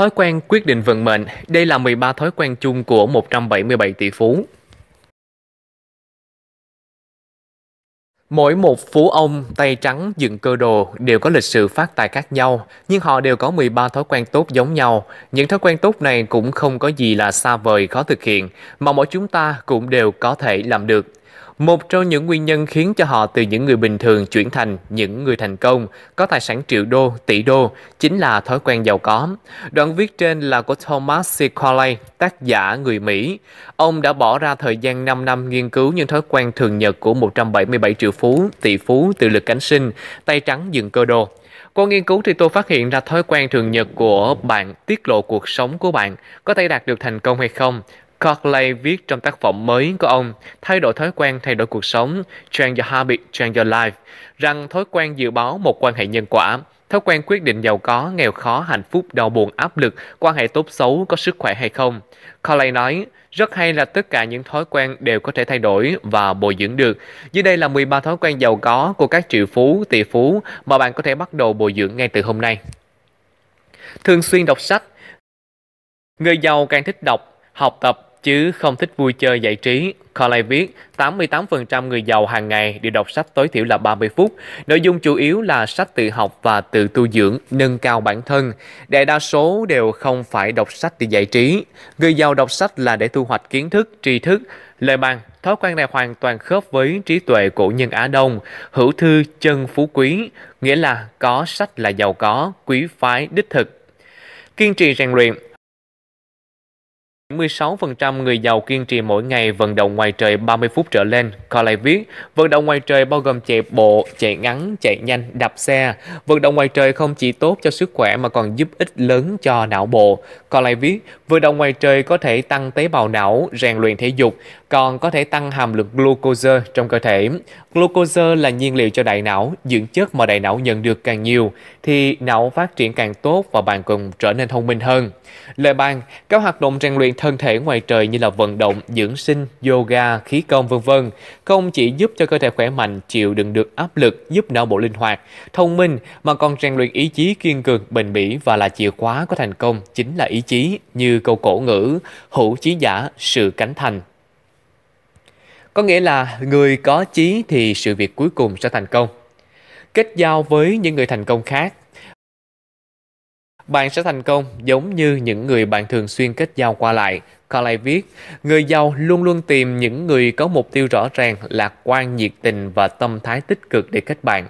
Thói quen quyết định vận mệnh, đây là 13 thói quen chung của 177 tỷ phú. Mỗi một phú ông tay trắng dựng cơ đồ đều có lịch sử phát tài khác nhau, nhưng họ đều có 13 thói quen tốt giống nhau. Những thói quen tốt này cũng không có gì là xa vời khó thực hiện, mà mỗi chúng ta cũng đều có thể làm được. Một trong những nguyên nhân khiến cho họ từ những người bình thường chuyển thành những người thành công, có tài sản triệu đô, tỷ đô, chính là thói quen giàu có. Đoạn viết trên là của Thomas C. Corley, tác giả người Mỹ. Ông đã bỏ ra thời gian 5 năm nghiên cứu những thói quen thường nhật của 177 triệu phú, tỷ phú, tự lực cánh sinh, tay trắng dựng cơ đồ. Qua nghiên cứu thì tôi phát hiện ra thói quen thường nhật của bạn tiết lộ cuộc sống của bạn có thể đạt được thành công hay không Cogley viết trong tác phẩm mới của ông Thay đổi thói quen, thay đổi cuộc sống, Change Your Habit, Change Your Life, rằng thói quen dự báo một quan hệ nhân quả, thói quen quyết định giàu có, nghèo khó, hạnh phúc, đau buồn, áp lực, quan hệ tốt xấu, có sức khỏe hay không. Cogley nói, rất hay là tất cả những thói quen đều có thể thay đổi và bồi dưỡng được. Dưới đây là 13 thói quen giàu có của các triệu phú, tỷ phú mà bạn có thể bắt đầu bồi dưỡng ngay từ hôm nay. Thường xuyên đọc sách Người giàu càng thích đọc, học tập chứ không thích vui chơi giải trí. Carly viết, 88% người giàu hàng ngày đều đọc sách tối thiểu là 30 phút. Nội dung chủ yếu là sách tự học và tự tu dưỡng, nâng cao bản thân. Đại đa số đều không phải đọc sách để giải trí. Người giàu đọc sách là để thu hoạch kiến thức, tri thức. Lời bàn, thói quen này hoàn toàn khớp với trí tuệ của nhân Á Đông, hữu thư chân phú quý, nghĩa là có sách là giàu có, quý phái đích thực. Kiên trì rèn luyện, 16% người giàu kiên trì mỗi ngày vận động ngoài trời 30 phút trở lên. Coley viết, vận động ngoài trời bao gồm chạy bộ, chạy ngắn, chạy nhanh, đạp xe. Vận động ngoài trời không chỉ tốt cho sức khỏe mà còn giúp ích lớn cho não bộ. Coley viết, vận động ngoài trời có thể tăng tế bào não, rèn luyện thể dục, còn có thể tăng hàm lượng glucose trong cơ thể. Glucose là nhiên liệu cho đại não, dưỡng chất mà đại não nhận được càng nhiều thì não phát triển càng tốt và bạn cùng trở nên thông minh hơn. Lời bàn, các hoạt động rèn luyện thân thể ngoài trời như là vận động, dưỡng sinh, yoga, khí công vân vân không chỉ giúp cho cơ thể khỏe mạnh, chịu đựng được áp lực, giúp não bộ linh hoạt, thông minh mà còn rèn luyện ý chí kiên cường, bền bỉ và là chìa khóa của thành công chính là ý chí, như câu cổ ngữ hữu chí giả, sự cánh thành. Có nghĩa là người có chí thì sự việc cuối cùng sẽ thành công kết giao với những người thành công khác bạn sẽ thành công giống như những người bạn thường xuyên kết giao qua lại. Carly viết, người giàu luôn luôn tìm những người có mục tiêu rõ ràng, lạc quan, nhiệt tình và tâm thái tích cực để kết bạn.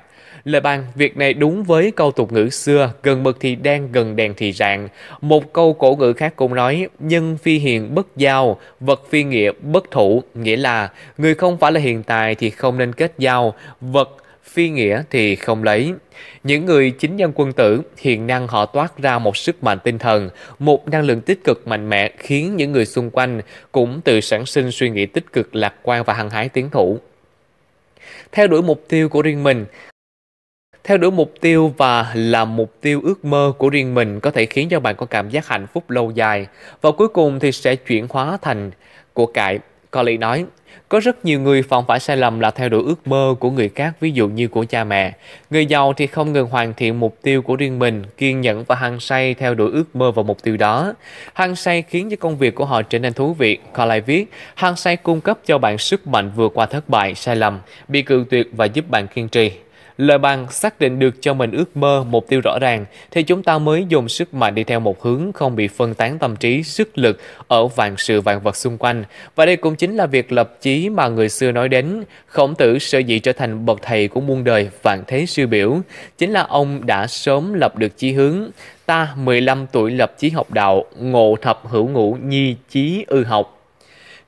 Lời bàn, việc này đúng với câu tục ngữ xưa, gần mực thì đen, gần đèn thì rạng. Một câu cổ ngữ khác cũng nói, nhân phi hiền bất giao, vật phi nghĩa bất thủ, nghĩa là người không phải là hiện tại thì không nên kết giao, vật phi nghĩa thì không lấy. Những người chính nhân quân tử, hiện năng họ toát ra một sức mạnh tinh thần, một năng lượng tích cực mạnh mẽ khiến những người xung quanh cũng tự sản sinh suy nghĩ tích cực lạc quan và hăng hái tiến thủ. Theo đuổi mục tiêu của riêng mình, theo đuổi mục tiêu và làm mục tiêu ước mơ của riêng mình có thể khiến cho bạn có cảm giác hạnh phúc lâu dài và cuối cùng thì sẽ chuyển hóa thành của cải. Collie nói, có rất nhiều người phạm phải sai lầm là theo đuổi ước mơ của người khác, ví dụ như của cha mẹ. Người giàu thì không ngừng hoàn thiện mục tiêu của riêng mình, kiên nhẫn và hăng say theo đuổi ước mơ và mục tiêu đó. Hăng say khiến cho công việc của họ trở nên thú vị. Carlyle viết, hăng say cung cấp cho bạn sức mạnh vượt qua thất bại, sai lầm, bị cự tuyệt và giúp bạn kiên trì. Lời bằng xác định được cho mình ước mơ, mục tiêu rõ ràng, thì chúng ta mới dùng sức mạnh đi theo một hướng không bị phân tán tâm trí, sức lực ở vạn sự vạn vật xung quanh. Và đây cũng chính là việc lập chí mà người xưa nói đến. Khổng tử sở dĩ trở thành bậc thầy của muôn đời vạn thế sư biểu, chính là ông đã sớm lập được chí hướng. Ta 15 tuổi lập chí học đạo, ngộ thập hữu ngũ nhi chí ư học.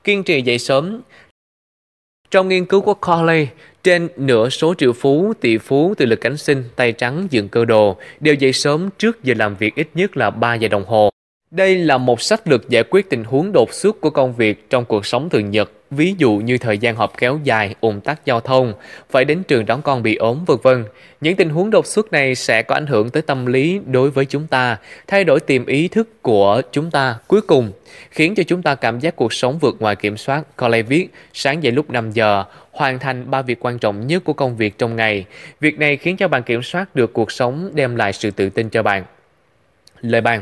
Kiên trì dậy sớm, trong nghiên cứu của Corley, trên nửa số triệu phú, tỷ phú từ lực cánh sinh, tay trắng, dựng cơ đồ đều dậy sớm trước giờ làm việc ít nhất là 3 giờ đồng hồ. Đây là một sách lược giải quyết tình huống đột xuất của công việc trong cuộc sống thường nhật ví dụ như thời gian họp kéo dài, ủng tắc giao thông, phải đến trường đón con bị ốm vân vân. Những tình huống đột xuất này sẽ có ảnh hưởng tới tâm lý đối với chúng ta, thay đổi tiềm ý thức của chúng ta cuối cùng, khiến cho chúng ta cảm giác cuộc sống vượt ngoài kiểm soát. Coley viết, sáng dậy lúc 5 giờ, hoàn thành ba việc quan trọng nhất của công việc trong ngày. Việc này khiến cho bạn kiểm soát được cuộc sống đem lại sự tự tin cho bạn lời Bàn.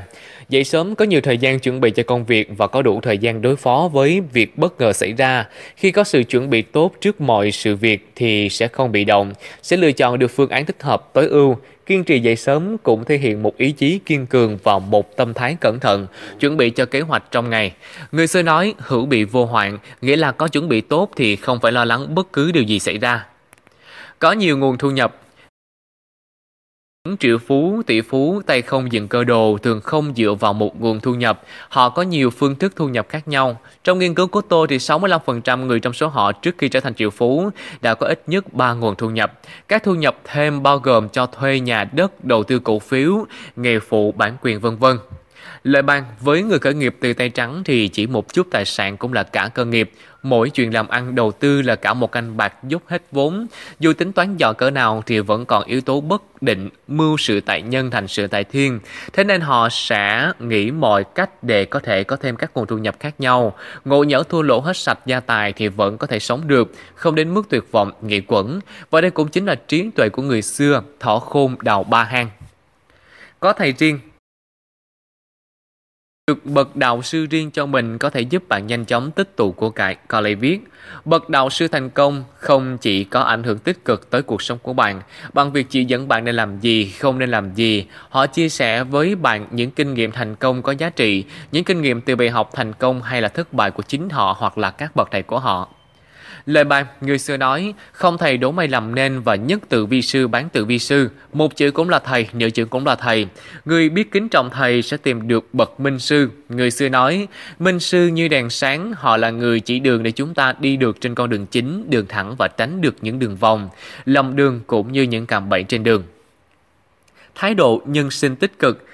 Dậy sớm có nhiều thời gian chuẩn bị cho công việc và có đủ thời gian đối phó với việc bất ngờ xảy ra. Khi có sự chuẩn bị tốt trước mọi sự việc thì sẽ không bị động, sẽ lựa chọn được phương án thích hợp tối ưu. Kiên trì dậy sớm cũng thể hiện một ý chí kiên cường và một tâm thái cẩn thận, chuẩn bị cho kế hoạch trong ngày. Người xưa nói hữu bị vô hoạn, nghĩa là có chuẩn bị tốt thì không phải lo lắng bất cứ điều gì xảy ra. Có nhiều nguồn thu nhập, triệu phú, tỷ phú, tay không dừng cơ đồ thường không dựa vào một nguồn thu nhập. Họ có nhiều phương thức thu nhập khác nhau. Trong nghiên cứu của tôi thì 65% người trong số họ trước khi trở thành triệu phú đã có ít nhất 3 nguồn thu nhập. Các thu nhập thêm bao gồm cho thuê nhà đất, đầu tư cổ phiếu, nghề phụ, bản quyền vân vân. Lời bàn với người khởi nghiệp từ tay trắng thì chỉ một chút tài sản cũng là cả cơ nghiệp. Mỗi chuyện làm ăn đầu tư là cả một canh bạc dốc hết vốn. Dù tính toán giỏi cỡ nào thì vẫn còn yếu tố bất định mưu sự tại nhân thành sự tại thiên. Thế nên họ sẽ nghĩ mọi cách để có thể có thêm các nguồn thu nhập khác nhau. Ngộ nhỡ thua lỗ hết sạch gia tài thì vẫn có thể sống được, không đến mức tuyệt vọng, nghỉ quẩn. Và đây cũng chính là trí tuệ của người xưa, thỏ khôn đào ba hang. Có thầy riêng, được bậc đạo sư riêng cho mình có thể giúp bạn nhanh chóng tích tụ của cải, Coley viết. Bậc đạo sư thành công không chỉ có ảnh hưởng tích cực tới cuộc sống của bạn, bằng việc chỉ dẫn bạn nên làm gì, không nên làm gì. Họ chia sẻ với bạn những kinh nghiệm thành công có giá trị, những kinh nghiệm từ bài học thành công hay là thất bại của chính họ hoặc là các bậc thầy của họ. Lời mà người xưa nói, không thầy đố mày làm nên và nhất tự vi sư bán tự vi sư, một chữ cũng là thầy, nửa chữ cũng là thầy. Người biết kính trọng thầy sẽ tìm được bậc minh sư. Người xưa nói, minh sư như đèn sáng, họ là người chỉ đường để chúng ta đi được trên con đường chính, đường thẳng và tránh được những đường vòng, lầm đường cũng như những cạm bẫy trên đường. Thái độ nhân sinh tích cực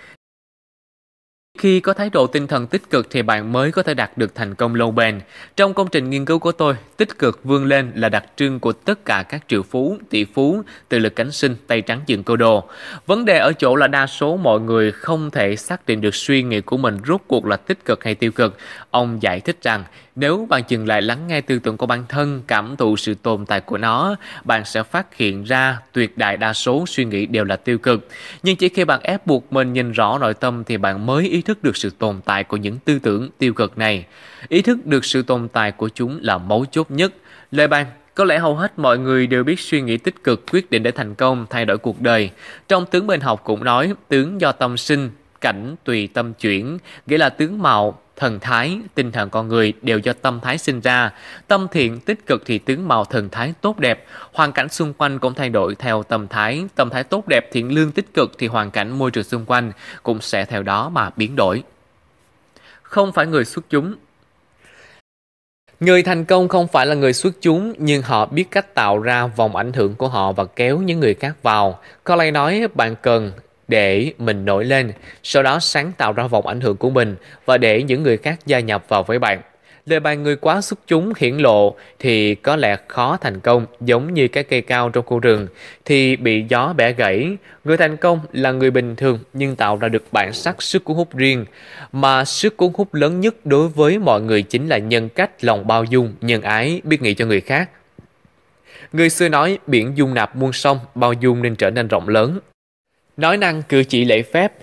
khi có thái độ tinh thần tích cực thì bạn mới có thể đạt được thành công lâu bền. Trong công trình nghiên cứu của tôi, tích cực vươn lên là đặc trưng của tất cả các triệu phú, tỷ phú, từ lực cánh sinh, tay trắng dựng cơ đồ. Vấn đề ở chỗ là đa số mọi người không thể xác định được suy nghĩ của mình rốt cuộc là tích cực hay tiêu cực. Ông giải thích rằng nếu bạn dừng lại lắng nghe tư tưởng của bản thân, cảm thụ sự tồn tại của nó, bạn sẽ phát hiện ra tuyệt đại đa số suy nghĩ đều là tiêu cực. Nhưng chỉ khi bạn ép buộc mình nhìn rõ nội tâm thì bạn mới ý thức được sự tồn tại của những tư tưởng tiêu cực này. Ý thức được sự tồn tại của chúng là mấu chốt nhất. Lời bàn có lẽ hầu hết mọi người đều biết suy nghĩ tích cực quyết định để thành công, thay đổi cuộc đời. Trong tướng bên học cũng nói, tướng do tâm sinh, cảnh tùy tâm chuyển, nghĩa là tướng mạo thần thái, tinh thần con người đều do tâm thái sinh ra. Tâm thiện, tích cực thì tướng màu thần thái tốt đẹp, hoàn cảnh xung quanh cũng thay đổi theo tâm thái. Tâm thái tốt đẹp, thiện lương, tích cực thì hoàn cảnh môi trường xung quanh cũng sẽ theo đó mà biến đổi. Không phải người xuất chúng, Người thành công không phải là người xuất chúng, nhưng họ biết cách tạo ra vòng ảnh hưởng của họ và kéo những người khác vào. Coley nói bạn cần để mình nổi lên, sau đó sáng tạo ra vòng ảnh hưởng của mình và để những người khác gia nhập vào với bạn. Lời bài người quá xuất chúng hiển lộ thì có lẽ khó thành công giống như cái cây cao trong khu rừng thì bị gió bẻ gãy. Người thành công là người bình thường nhưng tạo ra được bản sắc sức cuốn hút riêng. Mà sức cuốn hút lớn nhất đối với mọi người chính là nhân cách, lòng bao dung, nhân ái, biết nghĩ cho người khác. Người xưa nói biển dung nạp muôn sông, bao dung nên trở nên rộng lớn nói năng cử chỉ lễ phép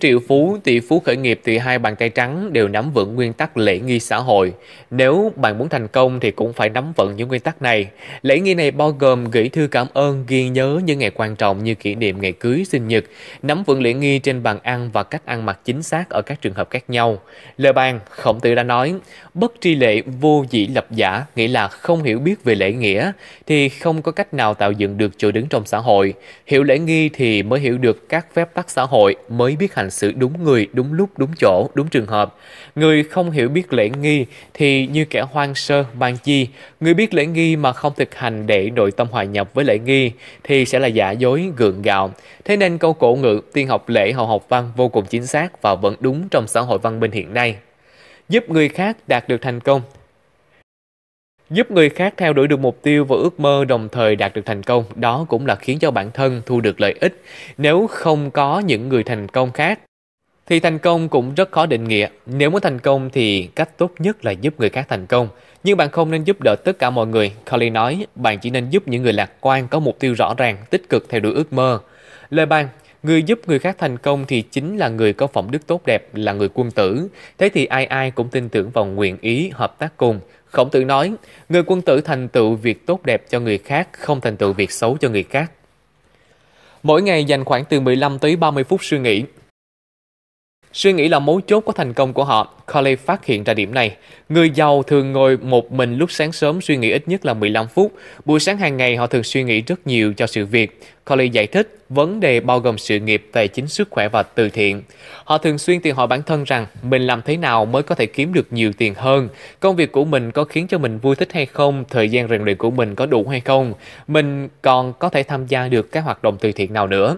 Triệu phú, tỷ phú khởi nghiệp thì hai bàn tay trắng đều nắm vững nguyên tắc lễ nghi xã hội. Nếu bạn muốn thành công thì cũng phải nắm vững những nguyên tắc này. Lễ nghi này bao gồm gửi thư cảm ơn, ghi nhớ những ngày quan trọng như kỷ niệm ngày cưới, sinh nhật, nắm vững lễ nghi trên bàn ăn và cách ăn mặc chính xác ở các trường hợp khác nhau. Lời bàn, Khổng Tử đã nói, bất tri lệ vô dĩ lập giả, nghĩa là không hiểu biết về lễ nghĩa thì không có cách nào tạo dựng được chỗ đứng trong xã hội. Hiểu lễ nghi thì mới hiểu được các phép tắc xã hội, mới biết hành xử đúng người, đúng lúc, đúng chỗ, đúng trường hợp. Người không hiểu biết lễ nghi thì như kẻ hoang sơ, mang chi. Người biết lễ nghi mà không thực hành để nội tâm hòa nhập với lễ nghi thì sẽ là giả dối, gượng gạo. Thế nên câu cổ ngữ tiên học lễ hậu học văn vô cùng chính xác và vẫn đúng trong xã hội văn minh hiện nay giúp người khác đạt được thành công Giúp người khác theo đuổi được mục tiêu và ước mơ đồng thời đạt được thành công, đó cũng là khiến cho bản thân thu được lợi ích. Nếu không có những người thành công khác, thì thành công cũng rất khó định nghĩa. Nếu muốn thành công thì cách tốt nhất là giúp người khác thành công. Nhưng bạn không nên giúp đỡ tất cả mọi người. Colin nói, bạn chỉ nên giúp những người lạc quan có mục tiêu rõ ràng, tích cực theo đuổi ước mơ. Lời bàn Người giúp người khác thành công thì chính là người có phẩm đức tốt đẹp, là người quân tử. Thế thì ai ai cũng tin tưởng vào nguyện ý hợp tác cùng. Khổng tử nói, người quân tử thành tựu việc tốt đẹp cho người khác, không thành tựu việc xấu cho người khác. Mỗi ngày dành khoảng từ 15 tới 30 phút suy nghĩ, Suy nghĩ là mấu chốt của thành công của họ, Coley phát hiện ra điểm này. Người giàu thường ngồi một mình lúc sáng sớm suy nghĩ ít nhất là 15 phút. Buổi sáng hàng ngày họ thường suy nghĩ rất nhiều cho sự việc. Coley giải thích, vấn đề bao gồm sự nghiệp, tài chính, sức khỏe và từ thiện. Họ thường xuyên tự hỏi bản thân rằng mình làm thế nào mới có thể kiếm được nhiều tiền hơn, công việc của mình có khiến cho mình vui thích hay không, thời gian rèn luyện của mình có đủ hay không, mình còn có thể tham gia được các hoạt động từ thiện nào nữa.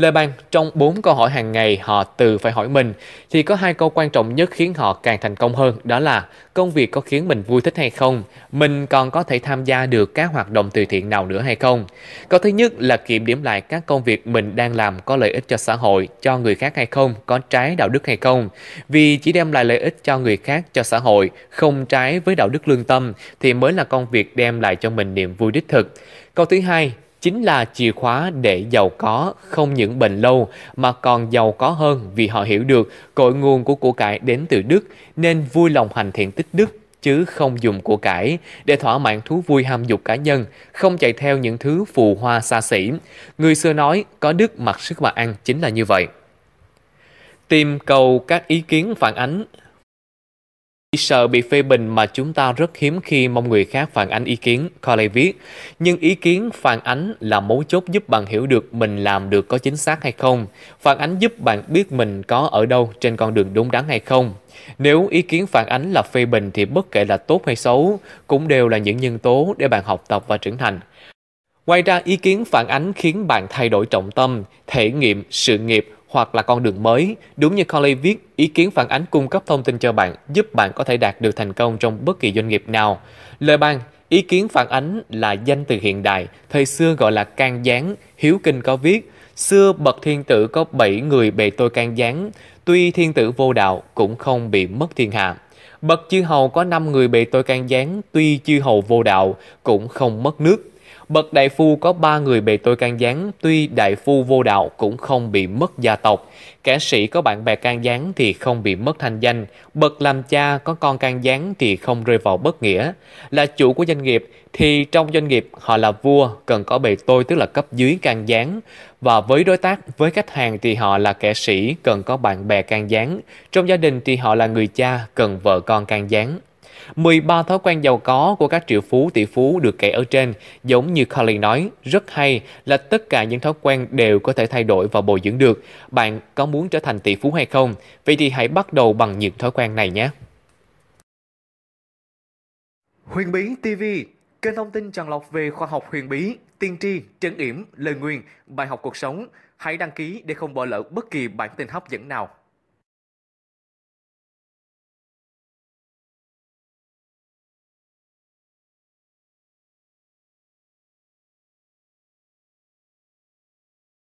Lê bàn trong 4 câu hỏi hàng ngày họ từ phải hỏi mình thì có hai câu quan trọng nhất khiến họ càng thành công hơn đó là công việc có khiến mình vui thích hay không, mình còn có thể tham gia được các hoạt động từ thiện nào nữa hay không. Câu thứ nhất là kiểm điểm lại các công việc mình đang làm có lợi ích cho xã hội, cho người khác hay không, có trái đạo đức hay không. Vì chỉ đem lại lợi ích cho người khác, cho xã hội, không trái với đạo đức lương tâm thì mới là công việc đem lại cho mình niềm vui đích thực. Câu thứ hai, chính là chìa khóa để giàu có không những bền lâu mà còn giàu có hơn vì họ hiểu được cội nguồn của của cải đến từ Đức nên vui lòng hành thiện tích đức chứ không dùng của cải để thỏa mãn thú vui ham dục cá nhân, không chạy theo những thứ phù hoa xa xỉ. Người xưa nói có đức mặc sức mà ăn chính là như vậy. Tìm cầu các ý kiến phản ánh sợ bị phê bình mà chúng ta rất hiếm khi mong người khác phản ánh ý kiến, Carly viết. Nhưng ý kiến phản ánh là mấu chốt giúp bạn hiểu được mình làm được có chính xác hay không. Phản ánh giúp bạn biết mình có ở đâu trên con đường đúng đắn hay không. Nếu ý kiến phản ánh là phê bình thì bất kể là tốt hay xấu, cũng đều là những nhân tố để bạn học tập và trưởng thành. Ngoài ra, ý kiến phản ánh khiến bạn thay đổi trọng tâm, thể nghiệm, sự nghiệp hoặc là con đường mới. Đúng như Coley viết, ý kiến phản ánh cung cấp thông tin cho bạn, giúp bạn có thể đạt được thành công trong bất kỳ doanh nghiệp nào. Lời ban, ý kiến phản ánh là danh từ hiện đại, thời xưa gọi là can gián, hiếu kinh có viết. Xưa bậc thiên tử có 7 người bề tôi can gián, tuy thiên tử vô đạo cũng không bị mất thiên hạ. Bậc chư hầu có 5 người bề tôi can gián, tuy chư hầu vô đạo cũng không mất nước. Bậc đại phu có ba người bề tôi can gián, tuy đại phu vô đạo cũng không bị mất gia tộc. Kẻ sĩ có bạn bè can gián thì không bị mất thanh danh. Bậc làm cha có con can gián thì không rơi vào bất nghĩa. Là chủ của doanh nghiệp thì trong doanh nghiệp họ là vua, cần có bề tôi tức là cấp dưới can gián. Và với đối tác, với khách hàng thì họ là kẻ sĩ, cần có bạn bè can gián. Trong gia đình thì họ là người cha, cần vợ con can gián. 13 thói quen giàu có của các triệu phú tỷ phú được kể ở trên, giống như Carly nói, rất hay là tất cả những thói quen đều có thể thay đổi và bồi dưỡng được. Bạn có muốn trở thành tỷ phú hay không? Vậy thì hãy bắt đầu bằng những thói quen này nhé. Huyền Bí TV, kênh thông tin tràn lọc về khoa học huyền bí, tiên tri, trấn yểm, lời nguyền, bài học cuộc sống. Hãy đăng ký để không bỏ lỡ bất kỳ bản tin hấp dẫn nào.